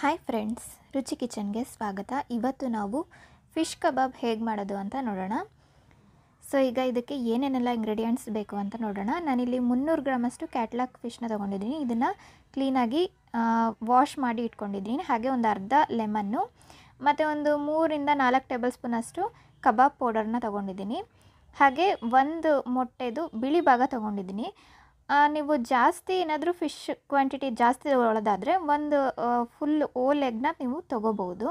hi friends ರುಚಿ ಕಿಚನ್ಗೆ ಸ್ವಾಗತ ಇವತ್ತು ನಾವು ಫಿಶ್ ಕಬಾಬ್ ಹೇಗೆ ಮಾಡೋದು ಅಂತ ನೋಡೋಣ ಸೊ ಈಗ ಇದಕ್ಕೆ ಏನೇನೆಲ್ಲ ಇಂಗ್ರೀಡಿಯೆಂಟ್ಸ್ ಬೇಕು ಅಂತ ನೋಡೋಣ ನಾನಿಲ್ಲಿ ಮುನ್ನೂರು ಗ್ರಾಮಷ್ಟು ಕ್ಯಾಟ್ಲಾಗ್ ಫಿಶ್ನ ತೊಗೊಂಡಿದ್ದೀನಿ ಇದನ್ನು ಕ್ಲೀನಾಗಿ ವಾಶ್ ಮಾಡಿ ಇಟ್ಕೊಂಡಿದ್ದೀನಿ ಹಾಗೆ ಒಂದು ಅರ್ಧ ಲೆಮನ್ನು ಮತ್ತು ಒಂದು ಮೂರಿಂದ ನಾಲ್ಕು ಟೇಬಲ್ ಸ್ಪೂನಷ್ಟು ಕಬಾಬ್ ಪೌಡರ್ನ ತೊಗೊಂಡಿದ್ದೀನಿ ಹಾಗೆ ಒಂದು ಮೊಟ್ಟೆದು ಬಿಳಿ ಭಾಗ ತೊಗೊಂಡಿದ್ದೀನಿ ನೀವು ಜಾಸ್ತಿ ಏನಾದರೂ ಫಿಶ್ ಕ್ವಾಂಟಿಟಿ ಜಾಸ್ತಿ ಒಳದಾದರೆ ಒಂದು ಫುಲ್ ಓಲ್ ಎಗ್ನ ನೀವು ತೊಗೋಬೋದು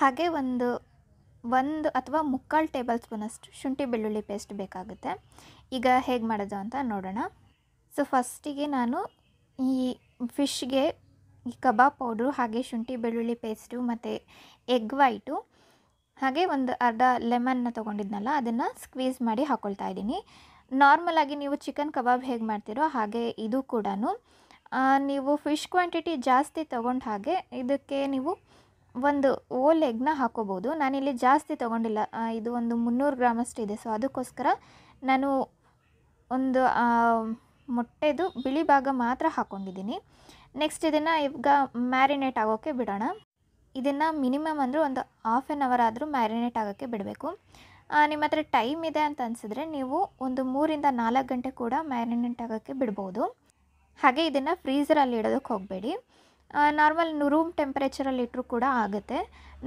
ಹಾಗೆ ಒಂದು ಒಂದು ಅಥವಾ ಮುಕ್ಕಾಲು ಟೇಬಲ್ ಸ್ಪೂನಷ್ಟು ಶುಂಠಿ ಬೆಳ್ಳುಳ್ಳಿ ಪೇಸ್ಟ್ ಬೇಕಾಗುತ್ತೆ ಈಗ ಹೇಗೆ ಮಾಡೋದು ಅಂತ ನೋಡೋಣ ಸೊ ಫಸ್ಟಿಗೆ ನಾನು ಈ ಫಿಶ್ಗೆ ಈ ಕಬಾಬ್ ಪೌಡ್ರು ಹಾಗೆ ಶುಂಠಿ ಬೆಳ್ಳುಳ್ಳಿ ಪೇಸ್ಟು ಮತ್ತು ಎಗ್ ವೈಟು ಹಾಗೆ ಒಂದು ಅರ್ಧ ಲೆಮನ್ನ ತೊಗೊಂಡಿದ್ನಲ್ಲ ಅದನ್ನು ಸ್ಕ್ವೀಸ್ ಮಾಡಿ ಹಾಕ್ಕೊಳ್ತಾ ಇದ್ದೀನಿ ನಾರ್ಮಲ್ ಆಗಿ ನೀವು ಚಿಕನ್ ಕಬಾಬ್ ಹೇಗೆ ಮಾಡ್ತೀರೋ ಹಾಗೆ ಇದು ಕೂಡ ನೀವು ಫಿಶ್ ಕ್ವಾಂಟಿಟಿ ಜಾಸ್ತಿ ತಗೊಂಡ ಹಾಗೆ ಇದಕ್ಕೆ ನೀವು ಒಂದು ಓಲ್ ಎಗ್ನ ಹಾಕೋಬೋದು ನಾನಿಲ್ಲಿ ಜಾಸ್ತಿ ತೊಗೊಂಡಿಲ್ಲ ಇದು ಒಂದು ಮುನ್ನೂರು ಗ್ರಾಮಷ್ಟು ಇದೆ ಸೊ ಅದಕ್ಕೋಸ್ಕರ ನಾನು ಒಂದು ಮೊಟ್ಟೆದು ಬಿಳಿ ಭಾಗ ಮಾತ್ರ ಹಾಕ್ಕೊಂಡಿದ್ದೀನಿ ನೆಕ್ಸ್ಟ್ ಇದನ್ನು ಈಗ ಮ್ಯಾರಿನೇಟ್ ಆಗೋಕ್ಕೆ ಬಿಡೋಣ ಇದನ್ನು ಮಿನಿಮಮ್ ಅಂದರೆ ಒಂದು ಹಾಫ್ ಆನ್ ಅವರ್ ಆದರೂ ಮ್ಯಾರಿನೇಟ್ ಆಗೋಕ್ಕೆ ಬಿಡಬೇಕು ನಿಮ್ಮ ಹತ್ರ ಟೈಮ್ ಇದೆ ಅಂತ ಅನಿಸಿದ್ರೆ ನೀವು ಒಂದು ಮೂರಿಂದ ನಾಲ್ಕು ಗಂಟೆ ಕೂಡ ಮ್ಯಾರಿನೇಟ್ ಆಗೋಕ್ಕೆ ಬಿಡ್ಬೋದು ಹಾಗೆ ಇದನ್ನು ಫ್ರೀಸರಲ್ಲಿ ಇಡೋದಕ್ಕೆ ಹೋಗಬೇಡಿ ನಾರ್ಮಲ್ ರೂಮ್ ಟೆಂಪ್ರೇಚರಲ್ಲಿ ಇಟ್ಟರೂ ಕೂಡ ಆಗುತ್ತೆ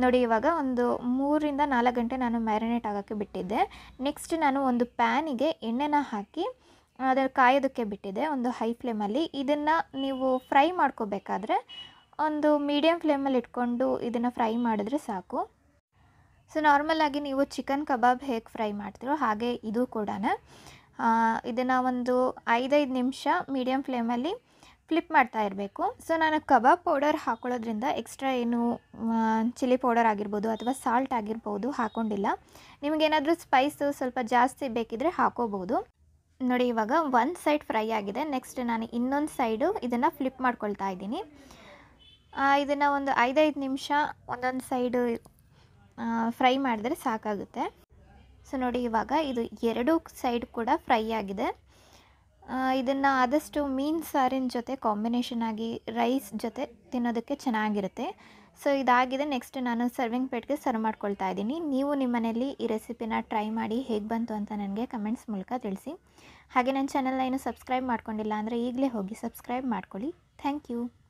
ನೋಡಿ ಇವಾಗ ಒಂದು ಮೂರಿಂದ ನಾಲ್ಕು ಗಂಟೆ ನಾನು ಮ್ಯಾರಿನೇಟ್ ಆಗೋಕ್ಕೆ ಬಿಟ್ಟಿದ್ದೆ ನೆಕ್ಸ್ಟ್ ನಾನು ಒಂದು ಪ್ಯಾನಿಗೆ ಎಣ್ಣೆನ ಹಾಕಿ ಅದರ ಕಾಯೋದಕ್ಕೆ ಬಿಟ್ಟಿದೆ ಒಂದು ಹೈ ಫ್ಲೇಮಲ್ಲಿ ಇದನ್ನು ನೀವು ಫ್ರೈ ಮಾಡ್ಕೋಬೇಕಾದ್ರೆ ಒಂದು ಮೀಡಿಯಮ್ ಫ್ಲೇಮಲ್ಲಿ ಇಟ್ಕೊಂಡು ಇದನ್ನು ಫ್ರೈ ಮಾಡಿದ್ರೆ ಸಾಕು ಸೊ ಆಗಿ ನೀವು ಚಿಕನ್ ಕಬಾಬ್ ಹೇಗೆ ಫ್ರೈ ಮಾಡ್ತೀರೋ ಹಾಗೆ ಇದು ಕೂಡ ಇದನ್ನು ಒಂದು ಐದೈದು ನಿಮಿಷ ಮೀಡಿಯಮ್ ಫ್ಲೇಮಲ್ಲಿ ಫ್ಲಿಪ್ ಮಾಡ್ತಾ ಇರಬೇಕು ಸೊ ನಾನು ಕಬಾಬ್ ಪೌಡರ್ ಹಾಕೊಳ್ಳೋದ್ರಿಂದ ಎಕ್ಸ್ಟ್ರಾ ಏನು ಚಿಲ್ಲಿ ಪೌಡರ್ ಆಗಿರ್ಬೋದು ಅಥವಾ ಸಾಲ್ಟ್ ಆಗಿರ್ಬೋದು ಹಾಕ್ಕೊಂಡಿಲ್ಲ ನಿಮಗೇನಾದರೂ ಸ್ಪೈಸು ಸ್ವಲ್ಪ ಜಾಸ್ತಿ ಬೇಕಿದ್ರೆ ಹಾಕೋಬೋದು ನೋಡಿ ಇವಾಗ ಒಂದು ಸೈಡ್ ಫ್ರೈ ಆಗಿದೆ ನೆಕ್ಸ್ಟ್ ನಾನು ಇನ್ನೊಂದು ಸೈಡು ಇದನ್ನು ಫ್ಲಿಪ್ ಮಾಡ್ಕೊಳ್ತಾ ಇದ್ದೀನಿ ಇದನ್ನು ಒಂದು ಐದೈದು ನಿಮಿಷ ಒಂದೊಂದು ಸೈಡು ಫ್ರೈ ಮಾಡಿದ್ರೆ ಸಾಕಾಗುತ್ತೆ ಸೊ ನೋಡಿ ಇವಾಗ ಇದು ಎರಡು ಸೈಡ್ ಕೂಡ ಫ್ರೈ ಆಗಿದೆ ಇದನ್ನು ಆದಷ್ಟು ಮೀನು ಸಾರಿನ ಜೊತೆ ಕಾಂಬಿನೇಷನ್ ಆಗಿ ರೈಸ್ ಜೊತೆ ತಿನ್ನೋದಕ್ಕೆ ಚೆನ್ನಾಗಿರುತ್ತೆ ಸೊ ಇದಾಗಿದೆ ನೆಕ್ಸ್ಟ್ ನಾನು ಸರ್ವಿಂಗ್ ಪ್ಲೇಟ್ಗೆ ಸರ್ವ್ ಮಾಡ್ಕೊಳ್ತಾ ಇದ್ದೀನಿ ನೀವು ನಿಮ್ಮ ಮನೆಯಲ್ಲಿ ಈ ರೆಸಿಪಿನ ಟ್ರೈ ಮಾಡಿ ಹೇಗೆ ಬಂತು ಅಂತ ನನಗೆ ಕಮೆಂಟ್ಸ್ ಮೂಲಕ ತಿಳಿಸಿ ಹಾಗೆ ನನ್ನ ಚಾನಲ್ನ ಏನು ಸಬ್ಸ್ಕ್ರೈಬ್ ಮಾಡ್ಕೊಂಡಿಲ್ಲ ಅಂದರೆ ಈಗಲೇ ಹೋಗಿ ಸಬ್ಸ್ಕ್ರೈಬ್ ಮಾಡ್ಕೊಳ್ಳಿ ಥ್ಯಾಂಕ್ ಯು